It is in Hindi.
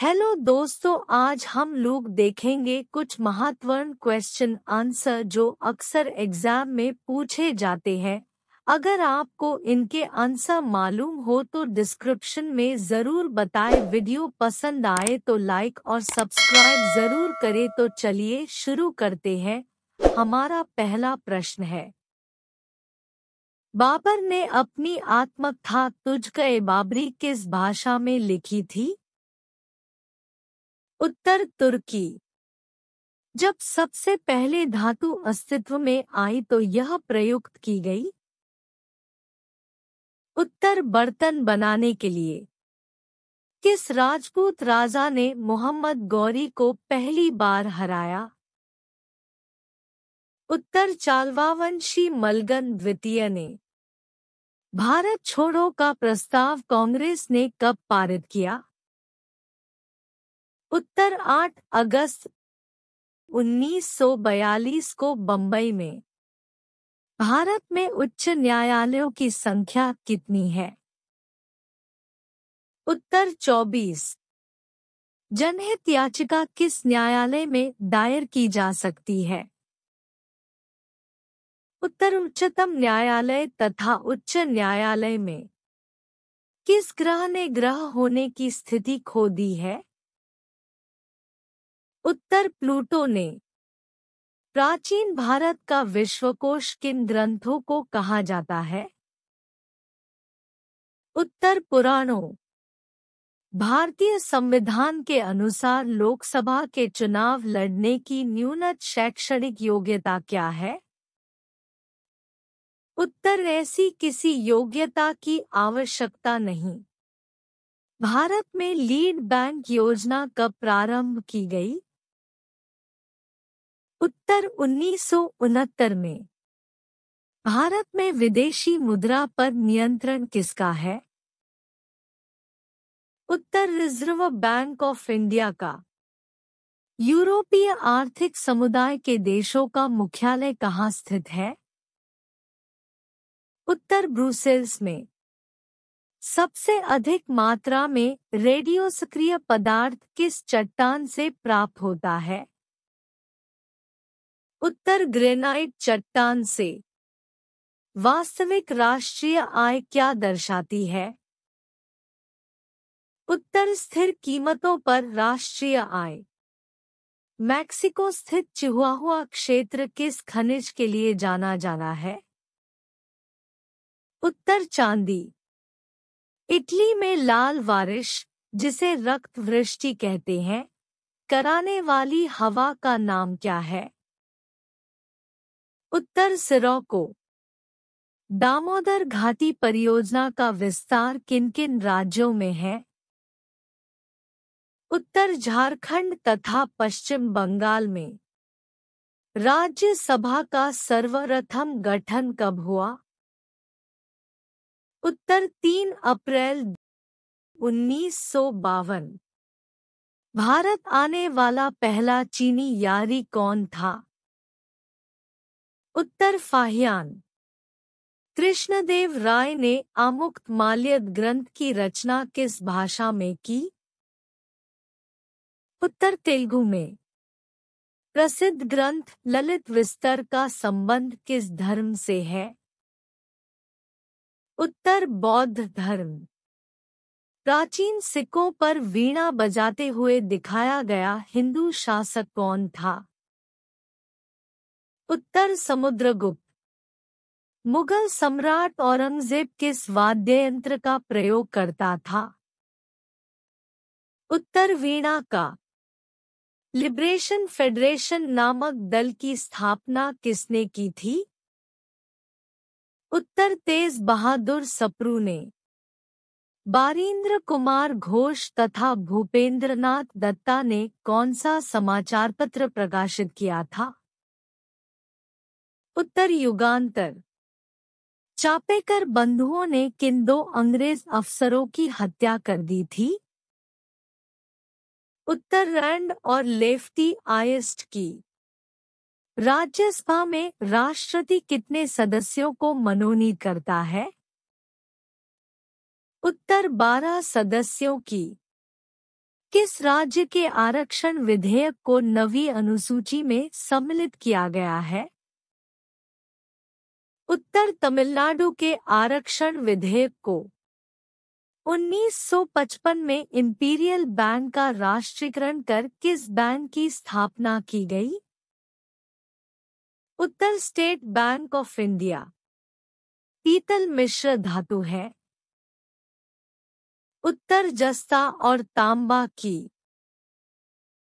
हेलो दोस्तों आज हम लोग देखेंगे कुछ महत्वपूर्ण क्वेश्चन आंसर जो अक्सर एग्जाम में पूछे जाते हैं अगर आपको इनके आंसर मालूम हो तो डिस्क्रिप्शन में जरूर बताएं वीडियो पसंद आए तो लाइक और सब्सक्राइब जरूर करें तो चलिए शुरू करते हैं हमारा पहला प्रश्न है बाबर ने अपनी आत्मकथा तुझक ए बाबरी किस भाषा में लिखी थी उत्तर तुर्की जब सबसे पहले धातु अस्तित्व में आई तो यह प्रयुक्त की गई उत्तर बर्तन बनाने के लिए किस राजपूत राजा ने मोहम्मद गौरी को पहली बार हराया उत्तर चालवावंशी मलगन द्वितीय ने भारत छोड़ो का प्रस्ताव कांग्रेस ने कब पारित किया उत्तर 8 अगस्त 1942 को बंबई में भारत में उच्च न्यायालयों की संख्या कितनी है उत्तर 24 जनहित याचिका किस न्यायालय में दायर की जा सकती है उत्तर उच्चतम न्यायालय तथा उच्च न्यायालय में किस ग्रह ने ग्रह होने की स्थिति खो दी है उत्तर प्लूटो ने प्राचीन भारत का विश्वकोश किन ग्रंथों को कहा जाता है उत्तर पुराणों भारतीय संविधान के अनुसार लोकसभा के चुनाव लड़ने की न्यूनत शैक्षणिक योग्यता क्या है उत्तर ऐसी किसी योग्यता की आवश्यकता नहीं भारत में लीड बैंक योजना कब प्रारंभ की गई उत्तर उन्नीस में भारत में विदेशी मुद्रा पर नियंत्रण किसका है उत्तर रिजर्व बैंक ऑफ इंडिया का यूरोपीय आर्थिक समुदाय के देशों का मुख्यालय कहाँ स्थित है उत्तर ब्रुसेल्स में सबसे अधिक मात्रा में रेडियो सक्रिय पदार्थ किस चट्टान से प्राप्त होता है उत्तर ग्रेनाइट चट्टान से वास्तविक राष्ट्रीय आय क्या दर्शाती है उत्तर स्थिर कीमतों पर राष्ट्रीय आय मैक्सिको स्थित चिहुआहुआ क्षेत्र किस खनिज के लिए जाना जाना है उत्तर चांदी इटली में लाल बारिश जिसे रक्त वृष्टि कहते हैं कराने वाली हवा का नाम क्या है उत्तर सिरों को दामोदर घाटी परियोजना का विस्तार किन किन राज्यों में है उत्तर झारखंड तथा पश्चिम बंगाल में राज्यसभा का सर्वप्रथम गठन कब हुआ उत्तर 3 अप्रैल उन्नीस भारत आने वाला पहला चीनी यारी कौन था उत्तर फाहियान कृष्णदेव राय ने आमुक्त माल्यद ग्रंथ की रचना किस भाषा में की उत्तर तेलुगु में प्रसिद्ध ग्रंथ ललित विस्तर का संबंध किस धर्म से है उत्तर बौद्ध धर्म प्राचीन सिक्कों पर वीणा बजाते हुए दिखाया गया हिंदू शासक कौन था उत्तर समुद्रगुप्त मुगल सम्राट औरंगजेब किस वाद्य यंत्र का प्रयोग करता था उत्तर वीणा का लिबरेशन फेडरेशन नामक दल की स्थापना किसने की थी उत्तर तेज बहादुर सप्रू ने बारिंद्र कुमार घोष तथा भूपेंद्रनाथ दत्ता ने कौन सा समाचार पत्र प्रकाशित किया था उत्तर युगांतर चापेकर बंधुओं ने किन दो अंग्रेज अफसरों की हत्या कर दी थी उत्तर रैंड और लेफ्टी आयस्ट की राज्यसभा में राष्ट्रपति कितने सदस्यों को मनोनीत करता है उत्तर बारह सदस्यों की किस राज्य के आरक्षण विधेयक को नवी अनुसूची में सम्मिलित किया गया है उत्तर तमिलनाडु के आरक्षण विधेयक को 1955 में इंपीरियल बैंक का राष्ट्रीयकरण कर किस बैंक की स्थापना की गई उत्तर स्टेट बैंक ऑफ इंडिया पीतल मिश्र धातु है उत्तर जस्ता और तांबा की